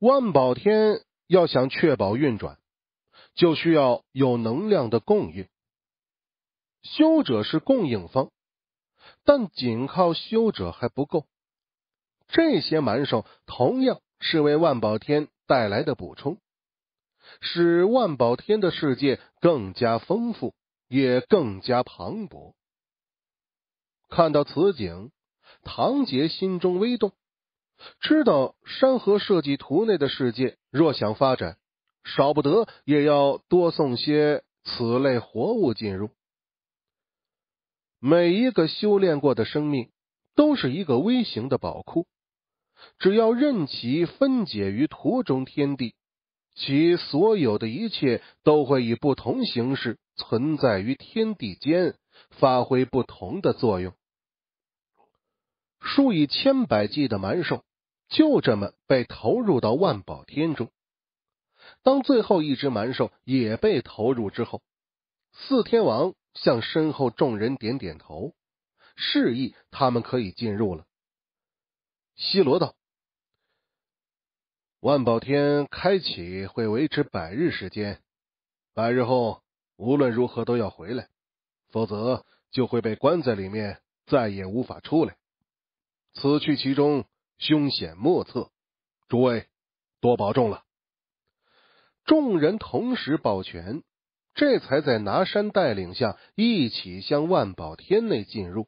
万宝天要想确保运转，就需要有能量的供应。修者是供应方，但仅靠修者还不够。这些蛮兽同样是为万宝天带来的补充，使万宝天的世界更加丰富，也更加磅礴。看到此景，唐杰心中微动。知道山河设计图内的世界，若想发展，少不得也要多送些此类活物进入。每一个修炼过的生命，都是一个微型的宝库。只要任其分解于图中天地，其所有的一切都会以不同形式存在于天地间，发挥不同的作用。数以千百计的蛮兽。就这么被投入到万宝天中。当最后一只蛮兽也被投入之后，四天王向身后众人点点头，示意他们可以进入了。西罗道：“万宝天开启会维持百日时间，百日后无论如何都要回来，否则就会被关在里面，再也无法出来。此去其中。”凶险莫测，诸位多保重了。众人同时抱拳，这才在拿山带领下一起向万宝天内进入。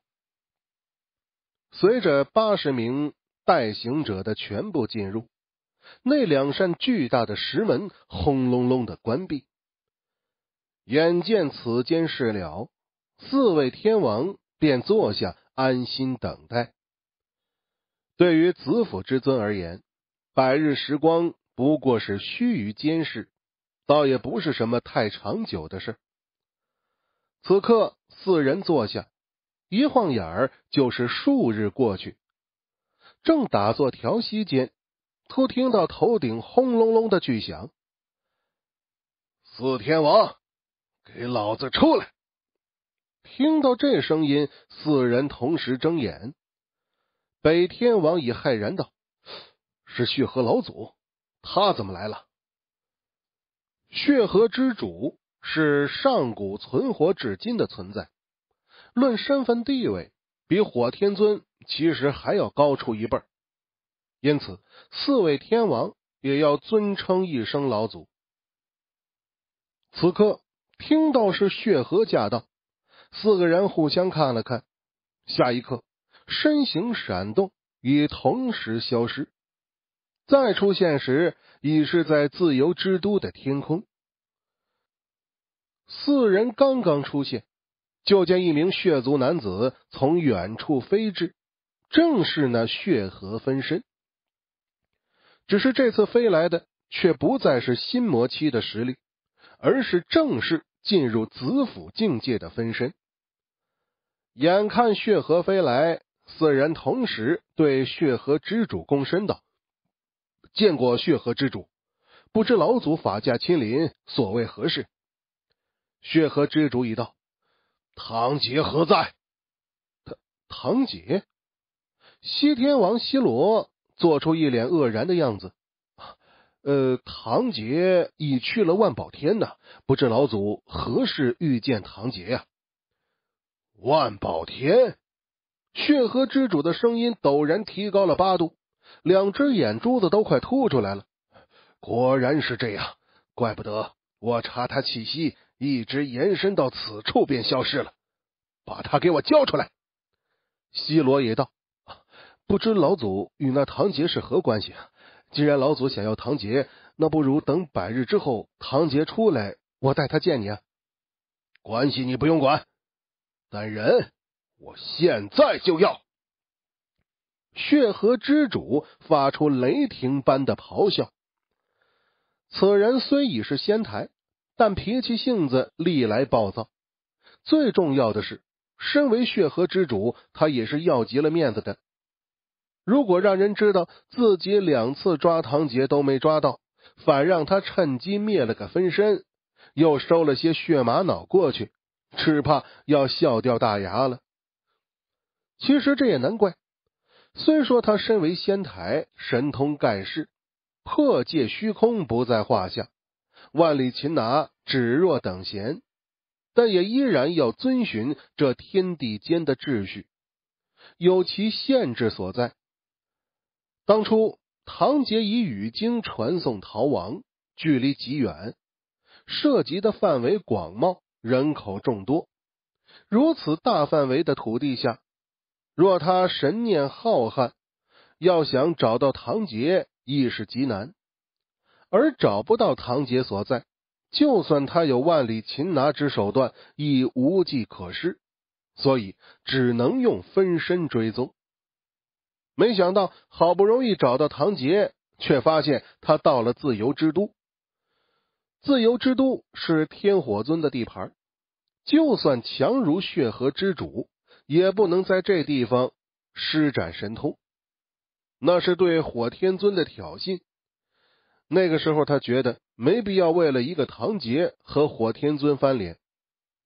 随着八十名代行者的全部进入，那两扇巨大的石门轰隆隆的关闭。眼见此间事了，四位天王便坐下，安心等待。对于子府之尊而言，百日时光不过是须臾间事，倒也不是什么太长久的事。此刻四人坐下，一晃眼儿就是数日过去。正打坐调息间，突听到头顶轰隆隆的巨响。四天王，给老子出来！听到这声音，四人同时睁眼。北天王已骇然道：“是血河老祖，他怎么来了？”血河之主是上古存活至今的存在，论身份地位，比火天尊其实还要高出一辈，因此四位天王也要尊称一声老祖。此刻听到是血河驾到，四个人互相看了看，下一刻。身形闪动，也同时消失。再出现时，已是在自由之都的天空。四人刚刚出现，就见一名血族男子从远处飞至，正是那血河分身。只是这次飞来的，却不再是心魔期的实力，而是正式进入子府境界的分身。眼看血河飞来。四人同时对血河之主躬身道：“见过血河之主，不知老祖法驾亲临，所为何事？”血河之主已道：“唐杰何在？”唐唐杰，西天王西罗做出一脸愕然的样子。呃，唐杰已去了万宝天呢，不知老祖何时遇见唐杰呀？万宝天。血河之主的声音陡然提高了八度，两只眼珠子都快凸出来了。果然是这样，怪不得我查他气息，一直延伸到此处便消失了。把他给我交出来！西罗也道：“不知老祖与那唐杰是何关系？既然老祖想要唐杰，那不如等百日之后唐杰出来，我带他见你。”啊。”关系你不用管，但人。我现在就要！血河之主发出雷霆般的咆哮。此人虽已是仙台，但脾气性子历来暴躁。最重要的是，身为血河之主，他也是要极了面子的。如果让人知道自己两次抓唐杰都没抓到，反让他趁机灭了个分身，又收了些血玛瑙过去，只怕要笑掉大牙了。其实这也难怪。虽说他身为仙台，神通盖世，破界虚空不在话下，万里擒拿只若等闲，但也依然要遵循这天地间的秩序，有其限制所在。当初唐杰以语经传送逃亡，距离极远，涉及的范围广袤，人口众多，如此大范围的土地下。若他神念浩瀚，要想找到唐杰，亦是极难；而找不到唐杰所在，就算他有万里擒拿之手段，亦无计可施。所以只能用分身追踪。没想到，好不容易找到唐杰，却发现他到了自由之都。自由之都是天火尊的地盘，就算强如血河之主。也不能在这地方施展神通，那是对火天尊的挑衅。那个时候，他觉得没必要为了一个唐杰和火天尊翻脸，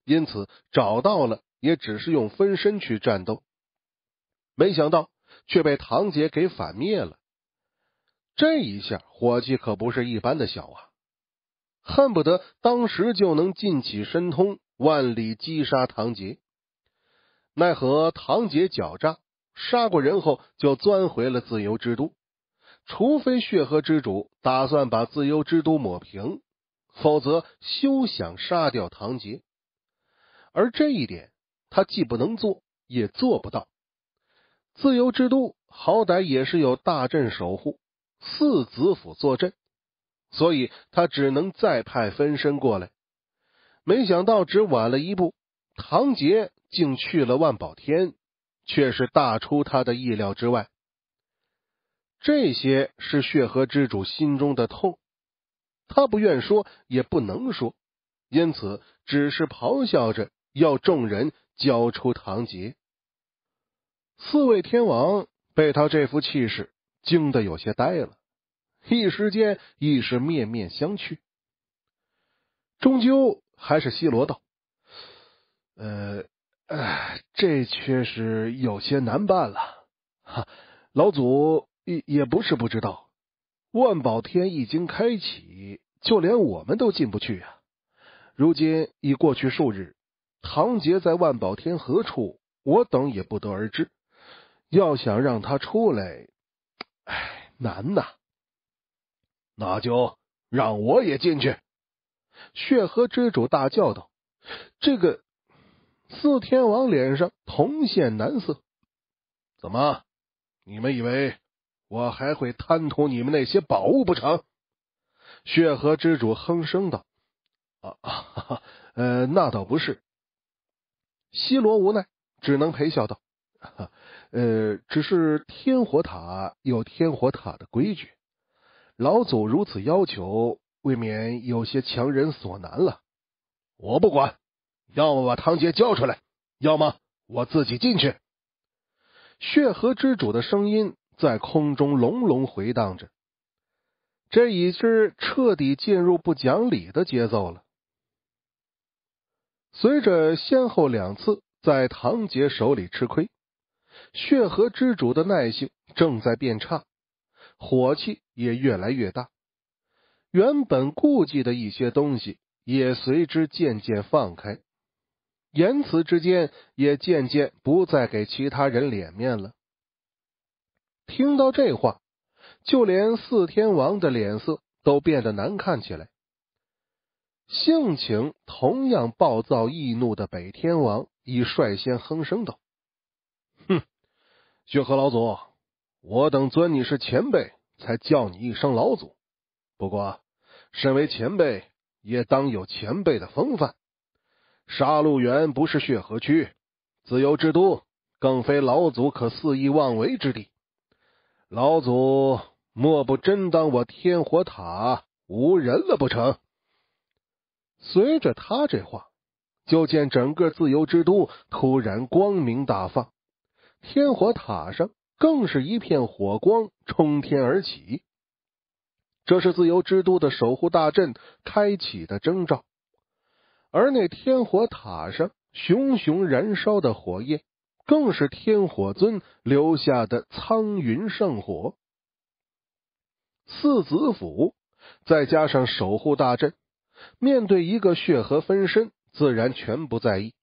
因此找到了，也只是用分身去战斗。没想到却被唐杰给反灭了，这一下火气可不是一般的小啊！恨不得当时就能尽起神通，万里击杀唐杰。奈何唐杰狡诈，杀过人后就钻回了自由之都。除非血河之主打算把自由之都抹平，否则休想杀掉唐杰。而这一点，他既不能做，也做不到。自由之都好歹也是有大阵守护，四子府坐镇，所以他只能再派分身过来。没想到，只晚了一步。唐杰竟去了万宝天，却是大出他的意料之外。这些是血河之主心中的痛，他不愿说，也不能说，因此只是咆哮着要众人交出唐杰。四位天王被他这副气势惊得有些呆了，一时间亦是面面相觑。终究还是西罗道。呃，这确实有些难办了。哈，老祖也也不是不知道，万宝天一经开启，就连我们都进不去啊。如今已过去数日，唐杰在万宝天何处，我等也不得而知。要想让他出来，哎，难呐。那就让我也进去！”血河之主大叫道，“这个。”四天王脸上同现难色，怎么？你们以为我还会贪图你们那些宝物不成？血河之主哼声道：“啊，呃，那倒不是。”西罗无奈，只能陪笑道：“呃，只是天火塔有天火塔的规矩，老祖如此要求，未免有些强人所难了。”我不管。要么把唐杰交出来，要么我自己进去。血河之主的声音在空中隆隆回荡着，这已是彻底进入不讲理的节奏了。随着先后两次在唐杰手里吃亏，血河之主的耐性正在变差，火气也越来越大，原本顾忌的一些东西也随之渐渐放开。言辞之间也渐渐不再给其他人脸面了。听到这话，就连四天王的脸色都变得难看起来。性情同样暴躁易怒的北天王已率先哼声道：“哼，雪河老祖，我等尊你是前辈，才叫你一声老祖。不过，身为前辈，也当有前辈的风范。”杀戮园不是血河区，自由之都更非老祖可肆意妄为之地。老祖莫不真当我天火塔无人了不成？随着他这话，就见整个自由之都突然光明大放，天火塔上更是一片火光冲天而起。这是自由之都的守护大阵开启的征兆。而那天火塔上熊熊燃烧的火焰，更是天火尊留下的苍云圣火。四子府再加上守护大阵，面对一个血河分身，自然全不在意。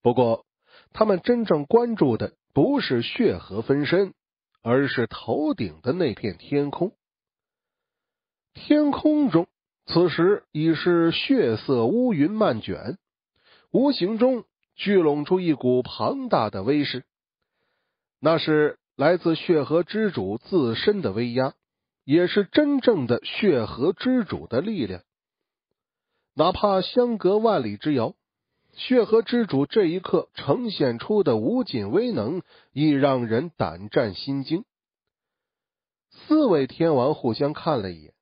不过，他们真正关注的不是血河分身，而是头顶的那片天空。天空中。此时已是血色乌云漫卷，无形中聚拢出一股庞大的威势。那是来自血河之主自身的威压，也是真正的血河之主的力量。哪怕相隔万里之遥，血河之主这一刻呈现出的无尽威能，亦让人胆战心惊。四位天王互相看了一眼。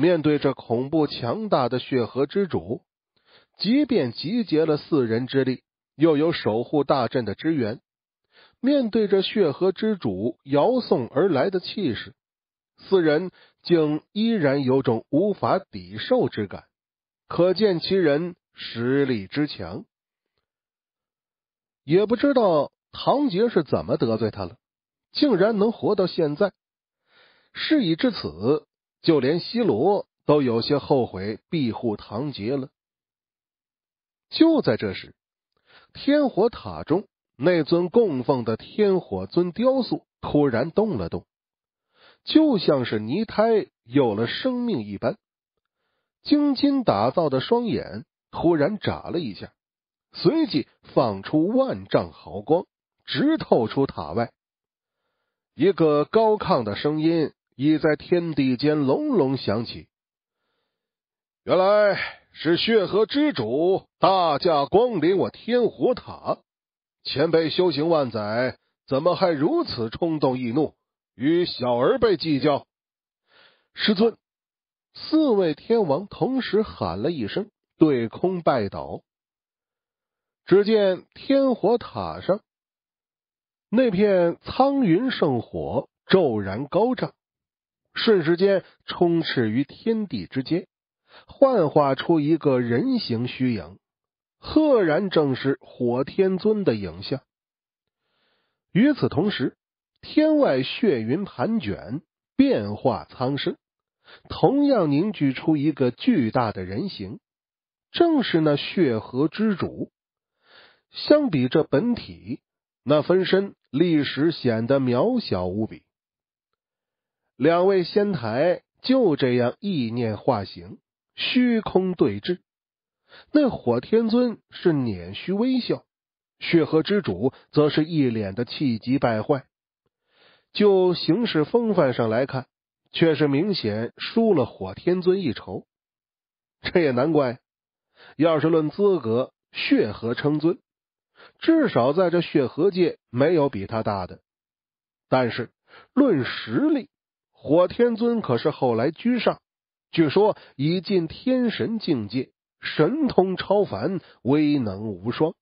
面对这恐怖强大的血河之主，即便集结了四人之力，又有守护大阵的支援，面对着血河之主遥送而来的气势，四人竟依然有种无法抵受之感，可见其人实力之强。也不知道唐杰是怎么得罪他了，竟然能活到现在。事已至此。就连西罗都有些后悔庇护唐杰了。就在这时，天火塔中那尊供奉的天火尊雕塑突然动了动，就像是泥胎有了生命一般，精金打造的双眼突然眨了一下，随即放出万丈豪光，直透出塔外。一个高亢的声音。已在天地间隆隆响起。原来是血河之主大驾光临我天火塔，前辈修行万载，怎么还如此冲动易怒，与小儿辈计较？师尊，四位天王同时喊了一声，对空拜倒。只见天火塔上那片苍云圣火骤然高涨。瞬时间充斥于天地之间，幻化出一个人形虚影，赫然正是火天尊的影像。与此同时，天外血云盘卷，变化苍生，同样凝聚出一个巨大的人形，正是那血河之主。相比这本体，那分身立时显得渺小无比。两位仙台就这样意念化形，虚空对峙。那火天尊是捻须微笑，血河之主则是一脸的气急败坏。就行事风范上来看，却是明显输了火天尊一筹。这也难怪，要是论资格，血河称尊，至少在这血河界没有比他大的。但是论实力，火天尊可是后来居上，据说已进天神境界，神通超凡，威能无双。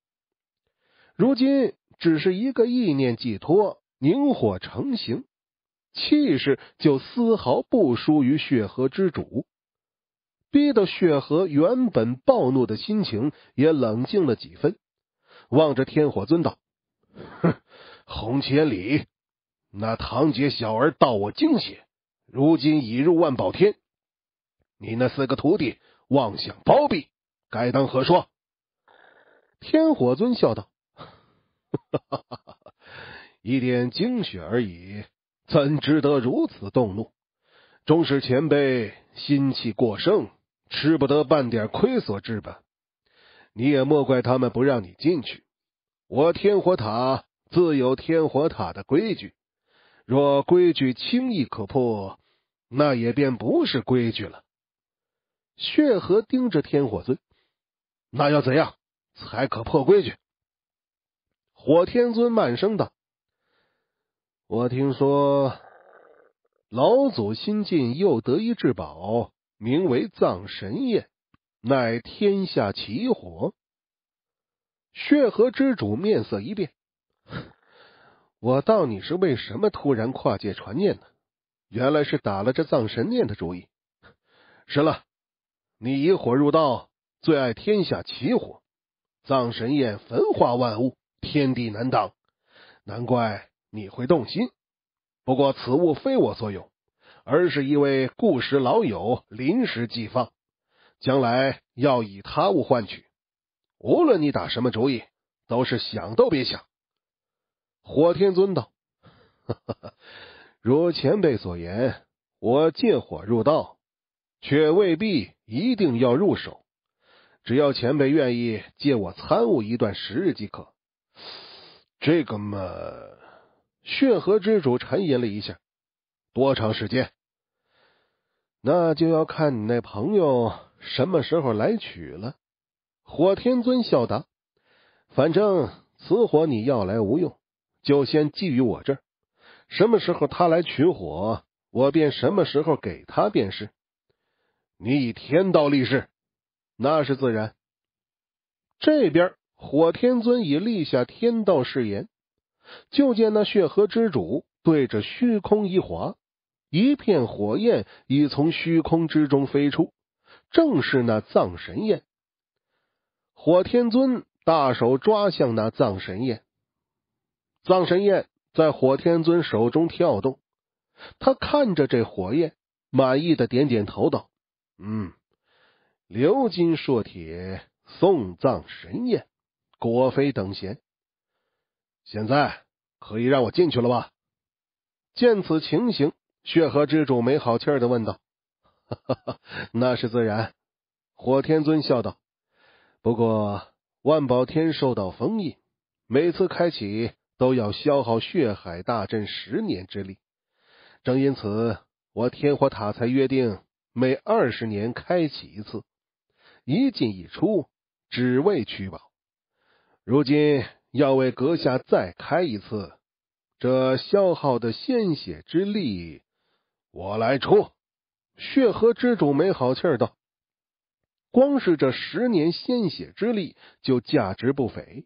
如今只是一个意念寄托，凝火成形，气势就丝毫不输于血河之主，逼得血河原本暴怒的心情也冷静了几分。望着天火尊道：“哼，洪千里，那堂姐小儿道我惊血。”如今已入万宝天，你那四个徒弟妄想包庇，该当何说？天火尊笑道：“哈哈哈！一点精血而已，怎值得如此动怒？终是前辈心气过盛，吃不得半点亏所致吧？你也莫怪他们不让你进去，我天火塔自有天火塔的规矩。”若规矩轻易可破，那也便不是规矩了。血河盯着天火尊，那要怎样才可破规矩？火天尊慢声道：“我听说老祖新晋又得一至宝，名为藏神焰，乃天下奇火。”血河之主面色一变。我道你是为什么突然跨界传念呢？原来是打了这葬神念的主意。是了，你以火入道，最爱天下奇火，葬神宴焚化万物，天地难挡，难怪你会动心。不过此物非我所有，而是一位故识老友临时寄放，将来要以他物换取。无论你打什么主意，都是想都别想。火天尊道：“ 如前辈所言，我借火入道，却未必一定要入手。只要前辈愿意借我参悟一段时日即可。这个嘛……血河之主沉吟了一下，多长时间？那就要看你那朋友什么时候来取了。”火天尊笑答：“反正此火你要来无用。”就先寄于我这儿，什么时候他来取火，我便什么时候给他便是。你以天道立誓，那是自然。这边火天尊已立下天道誓言，就见那血河之主对着虚空一划，一片火焰已从虚空之中飞出，正是那藏神焰。火天尊大手抓向那藏神焰。葬神焰在火天尊手中跳动，他看着这火焰，满意的点点头，道：“嗯，鎏金烁铁送葬神焰，果非等闲。现在可以让我进去了吧？”见此情形，血河之主没好气的问道：“哈哈，那是自然。”火天尊笑道：“不过万宝天受到封印，每次开启。”都要消耗血海大阵十年之力，正因此，我天火塔才约定每二十年开启一次，一进一出，只为取宝。如今要为阁下再开一次，这消耗的鲜血之力，我来出。血河之主没好气儿道：“光是这十年鲜血之力，就价值不菲，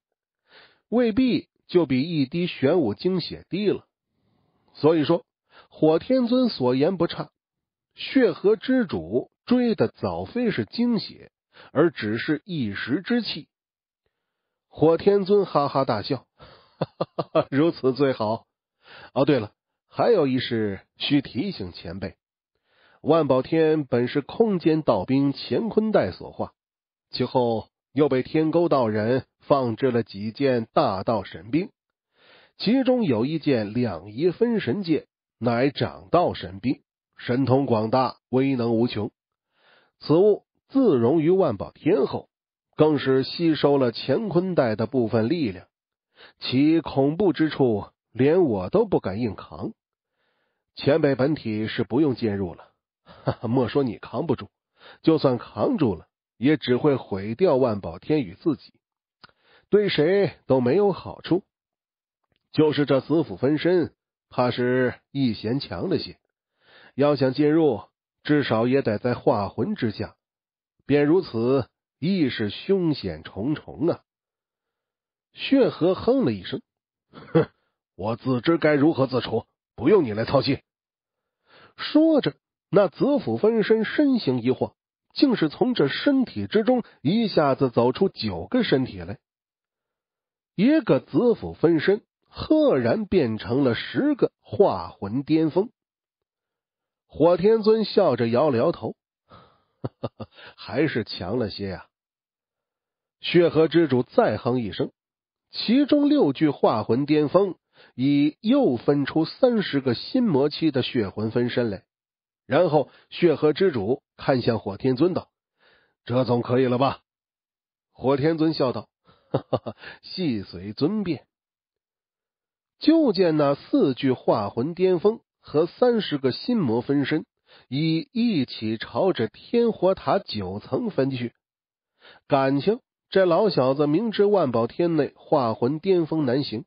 未必。”就比一滴玄武精血低了，所以说火天尊所言不差，血河之主追的早非是精血，而只是一时之气。火天尊哈哈大笑，哈哈哈哈如此最好。哦，对了，还有一事需提醒前辈：万宝天本是空间道兵乾坤带所化，其后。又被天沟道人放置了几件大道神兵，其中有一件两仪分神剑，乃掌道神兵，神通广大，威能无穷。此物自融于万宝天后，更是吸收了乾坤袋的部分力量，其恐怖之处，连我都不敢硬扛。前辈本体是不用进入了，哈哈，莫说你扛不住，就算扛住了。也只会毁掉万宝天宇自己，对谁都没有好处。就是这子府分身，怕是一贤强了些。要想进入，至少也得在化魂之下。便如此，亦是凶险重重啊！血河哼了一声，哼，我自知该如何自处，不用你来操心。说着，那紫府分身身形一晃。竟是从这身体之中一下子走出九个身体来，一个子府分身，赫然变成了十个化魂巅峰。火天尊笑着摇了摇头，还是强了些呀。血河之主再哼一声，其中六具化魂巅峰，已又分出三十个新魔期的血魂分身来。然后，血河之主看向火天尊道：“这总可以了吧？”火天尊笑道：“哈哈，哈，细随尊便。”就见那四具化魂巅峰和三十个心魔分身，已一起朝着天火塔九层分去。感情这老小子明知万宝天内化魂巅峰难行，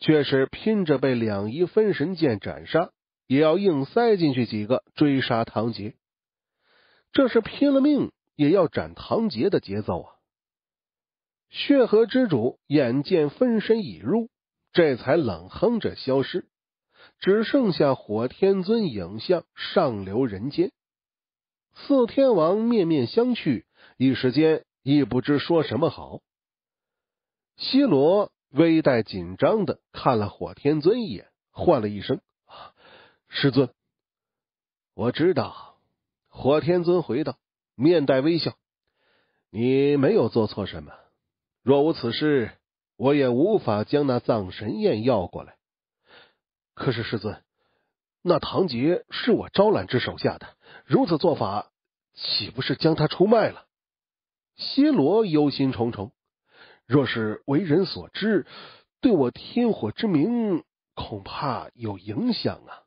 却是拼着被两仪分神剑斩杀。也要硬塞进去几个追杀唐杰，这是拼了命也要斩唐杰的节奏啊！血河之主眼见分身已入，这才冷哼着消失，只剩下火天尊影像上流人间。四天王面面相觑，一时间亦不知说什么好。西罗微带紧张的看了火天尊一眼，唤了一声。师尊，我知道。”火天尊回道，面带微笑，“你没有做错什么，若无此事，我也无法将那藏神宴要过来。可是师尊，那唐杰是我招揽之手下的，如此做法，岂不是将他出卖了？”西罗忧心忡忡，“若是为人所知，对我天火之名恐怕有影响啊。”